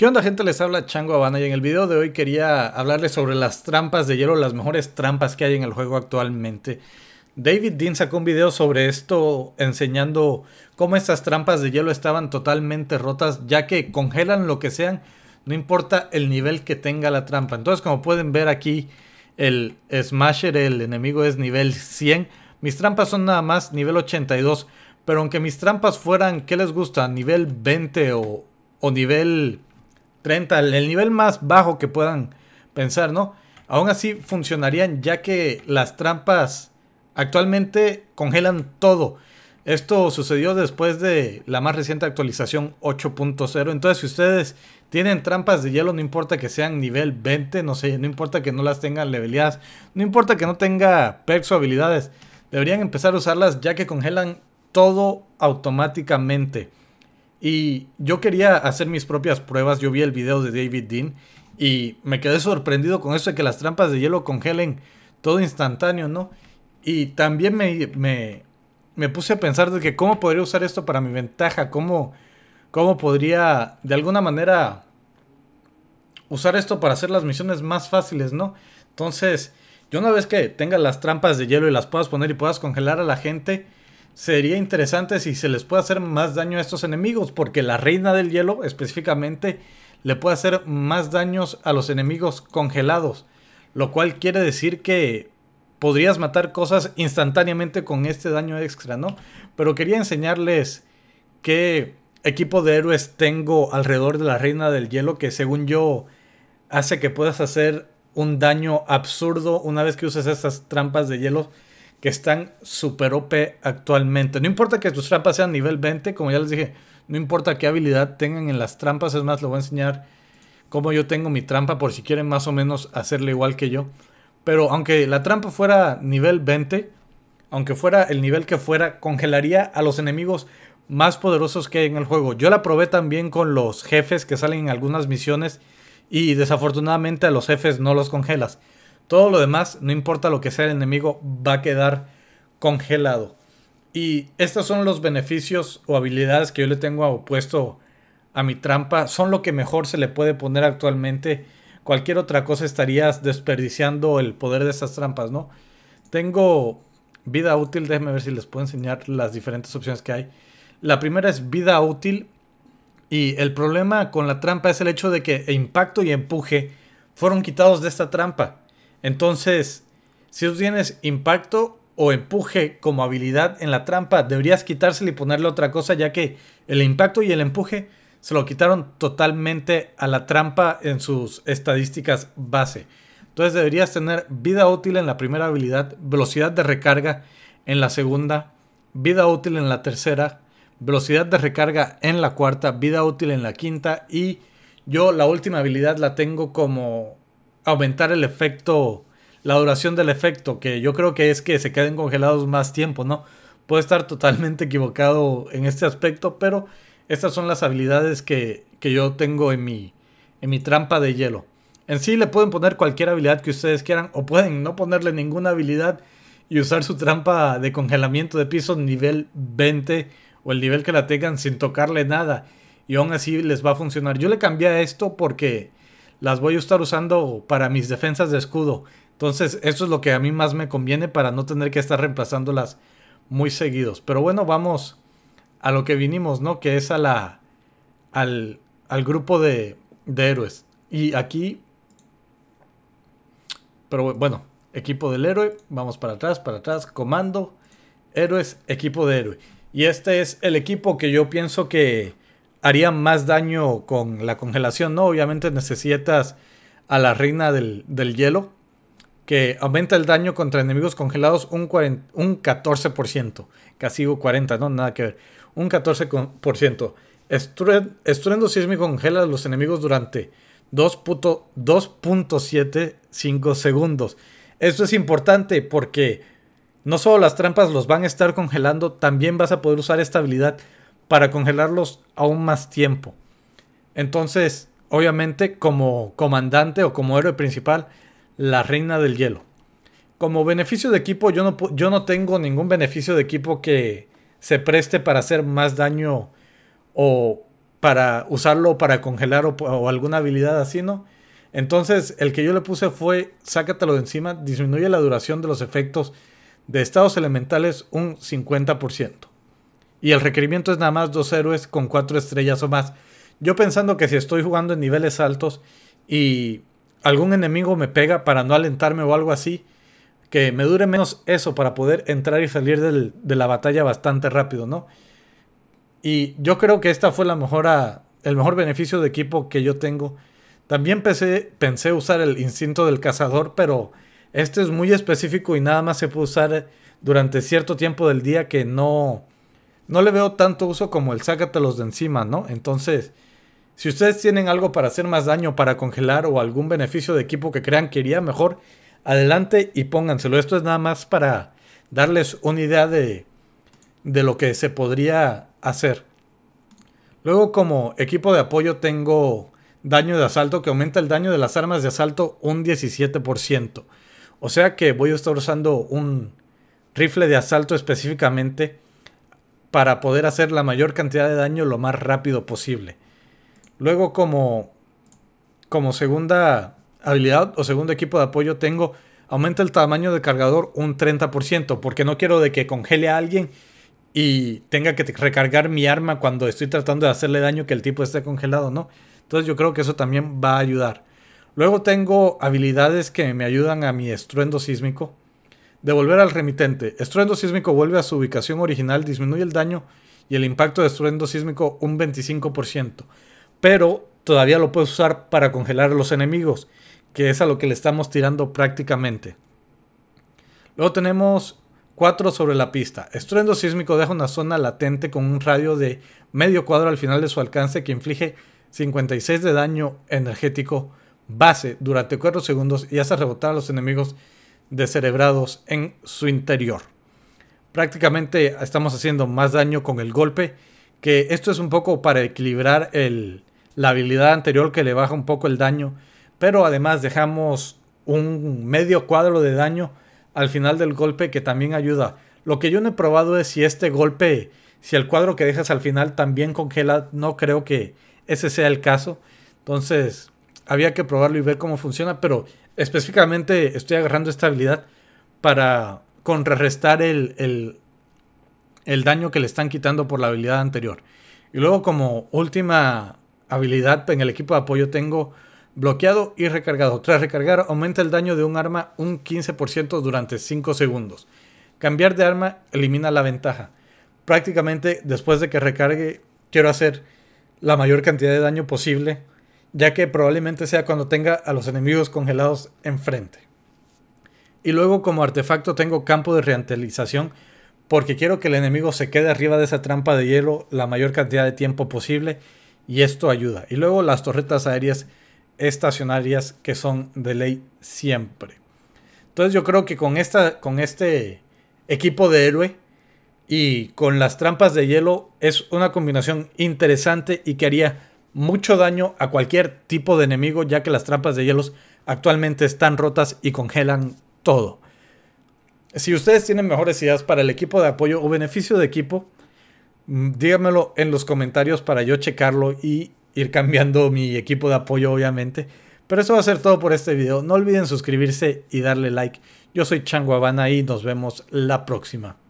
¿Qué onda gente? Les habla Chango Habana y en el video de hoy quería hablarles sobre las trampas de hielo, las mejores trampas que hay en el juego actualmente. David Dean sacó un video sobre esto enseñando cómo estas trampas de hielo estaban totalmente rotas ya que congelan lo que sean, no importa el nivel que tenga la trampa. Entonces como pueden ver aquí el Smasher, el enemigo es nivel 100, mis trampas son nada más nivel 82, pero aunque mis trampas fueran, ¿qué les gusta? Nivel 20 o, o nivel 30, el nivel más bajo que puedan pensar, ¿no? Aún así funcionarían ya que las trampas actualmente congelan todo. Esto sucedió después de la más reciente actualización 8.0. Entonces, si ustedes tienen trampas de hielo, no importa que sean nivel 20, no sé, no importa que no las tengan leveleadas, no importa que no tenga perks o habilidades, deberían empezar a usarlas ya que congelan todo automáticamente. Y yo quería hacer mis propias pruebas, yo vi el video de David Dean y me quedé sorprendido con eso de que las trampas de hielo congelen todo instantáneo, ¿no? Y también me, puse a pensar de que cómo podría usar esto para mi ventaja, cómo, podría de alguna manera usar esto para hacer las misiones más fáciles, ¿no? Entonces, yo una vez que tengas las trampas de hielo y las puedas poner y puedas congelar a la gente, Sería interesante si se les puede hacer más daño a estos enemigos, porque la reina del hielo específicamente le puede hacer más daños a los enemigos congelados, lo cual quiere decir que podrías matar cosas instantáneamente con este daño extra, ¿no? Pero quería enseñarles qué equipo de héroes tengo alrededor de la reina del hielo que según yo hace que puedas hacer un daño absurdo una vez que uses estas trampas de hielo que están super OP actualmente. No importa que tus trampas sean nivel 20, como ya les dije, no importa qué habilidad tengan en las trampas, es más, les voy a enseñar cómo yo tengo mi trampa por si quieren más o menos hacerle igual que yo. Pero aunque la trampa fuera nivel 20, aunque fuera el nivel que fuera, congelaría a los enemigos más poderosos que hay en el juego. Yo la probé también con los jefes que salen en algunas misiones y desafortunadamente a los jefes no los congelas. Todo lo demás, no importa lo que sea el enemigo, va a quedar congelado. Y estos son los beneficios o habilidades que yo le tengo opuesto a mi trampa. Son lo que mejor se le puede poner actualmente. Cualquier otra cosa estarías desperdiciando el poder de estas trampas, ¿no? Tengo vida útil. Déjenme ver si les puedo enseñar las diferentes opciones que hay. La primera es vida útil. Y el problema con la trampa es el hecho de que impacto y empuje fueron quitados de esta trampa. Entonces, si tú tienes impacto o empuje como habilidad en la trampa, deberías quitárselo y ponerle otra cosa, ya que el impacto y el empuje se lo quitaron totalmente a la trampa en sus estadísticas base. Entonces deberías tener vida útil en la primera habilidad, velocidad de recarga en la segunda, vida útil en la tercera, velocidad de recarga en la cuarta, vida útil en la quinta y yo la última habilidad la tengo como aumentar el efecto, la duración del efecto, que yo creo que es que se queden congelados más tiempo, ¿no? puede estar totalmente equivocado en este aspecto, pero estas son las habilidades que, que yo tengo en mi, en mi trampa de hielo. En sí le pueden poner cualquier habilidad que ustedes quieran o pueden no ponerle ninguna habilidad y usar su trampa de congelamiento de piso nivel 20 o el nivel que la tengan sin tocarle nada y aún así les va a funcionar. Yo le cambié esto porque las voy a estar usando para mis defensas de escudo. Entonces, eso es lo que a mí más me conviene para no tener que estar reemplazándolas muy seguidos. Pero bueno, vamos a lo que vinimos, ¿no? Que es a la, al, al grupo de, de héroes. Y aquí... Pero bueno, equipo del héroe, vamos para atrás, para atrás, comando, héroes, equipo de héroe. Y este es el equipo que yo pienso que haría más daño con la congelación, ¿no? Obviamente necesitas a la reina del, hielo, que aumenta el daño contra enemigos congelados un, 14%, casi 40, ¿no? Nada que ver, un 14%. estruendo sísmico congela a los enemigos durante 2.75 segundos. Esto es importante porque no solo las trampas los van a estar congelando, también vas a poder usar esta habilidad para congelarlos aún más tiempo. Entonces, obviamente, como comandante o como héroe principal, la reina del hielo. Como beneficio de equipo, yo no, yo no tengo ningún beneficio de equipo que se preste para hacer más daño o para usarlo para congelar o, alguna habilidad así, ¿no? Entonces, el que yo le puse fue, sácatelo de encima, disminuye la duración de los efectos de estados elementales un 50%. Y el requerimiento es nada más dos héroes con cuatro estrellas o más. Yo pensando que si estoy jugando en niveles altos y algún enemigo me pega para no alentarme o algo así, que me dure menos eso para poder entrar y salir de la batalla bastante rápido, ¿no? Y yo creo que esta fue la mejor ah, el mejor beneficio de equipo que yo tengo. También pensé, pensé usar el instinto del cazador, pero este es muy específico y nada más se puede usar durante cierto tiempo del día que no no le veo tanto uso como el sácatelos de encima, ¿no? Entonces, si ustedes tienen algo para hacer más daño, para congelar o algún beneficio de equipo que crean que iría mejor, adelante y pónganselo. Esto es nada más para darles una idea de, de lo que se podría hacer. Luego como equipo de apoyo tengo daño de asalto que aumenta el daño de las armas de asalto un 17%. O sea que voy a estar usando un rifle de asalto específicamente para poder hacer la mayor cantidad de daño lo más rápido posible. Luego como, como segunda habilidad o segundo equipo de apoyo tengo aumenta el tamaño del cargador un 30% porque no quiero de que congele a alguien y tenga que recargar mi arma cuando estoy tratando de hacerle daño que el tipo esté congelado, ¿no? Entonces yo creo que eso también va a ayudar. Luego tengo habilidades que me ayudan a mi estruendo sísmico. Devolver al remitente. Estruendo sísmico vuelve a su ubicación original, disminuye el daño y el impacto de estruendo sísmico un 25%. Pero todavía lo puedes usar para congelar a los enemigos, que es a lo que le estamos tirando prácticamente. Luego tenemos 4 sobre la pista. Estruendo sísmico deja una zona latente con un radio de medio cuadro al final de su alcance que inflige 56 de daño energético base durante 4 segundos y hace rebotar a los enemigos cerebrados en su interior. Prácticamente estamos haciendo más daño con el golpe, que esto es un poco para equilibrar la habilidad anterior que le baja un poco el daño, pero además dejamos un medio cuadro de daño al final del golpe que también ayuda. Lo que yo no he probado es si este golpe, si el cuadro que dejas al final también congela, no creo que ese sea el caso. Entonces, había que probarlo y ver cómo funciona, pero específicamente estoy agarrando esta habilidad para contrarrestar el, daño que le están quitando por la habilidad anterior. Y luego como última habilidad en el equipo de apoyo tengo bloqueado y recargado. Tras recargar aumenta el daño de un arma un 15% durante 5 segundos. Cambiar de arma elimina la ventaja. Prácticamente después de que recargue quiero hacer la mayor cantidad de daño posible ya que probablemente sea cuando tenga a los enemigos congelados enfrente. Y luego como artefacto tengo campo de reantelización porque quiero que el enemigo se quede arriba de esa trampa de hielo la mayor cantidad de tiempo posible y esto ayuda. Y luego las torretas aéreas estacionarias que son de ley siempre. Entonces yo creo que con, esta, con este equipo de héroe y con las trampas de hielo es una combinación interesante y que haría mucho daño a cualquier tipo de enemigo, ya que las trampas de hielos actualmente están rotas y congelan todo. Si ustedes tienen mejores ideas para el equipo de apoyo o beneficio de equipo, mm, díganmelo en los comentarios para yo checarlo y ir cambiando mi equipo de apoyo, obviamente. Pero eso va a ser todo por este video. No olviden suscribirse y darle like. Yo soy Chango y nos vemos la próxima.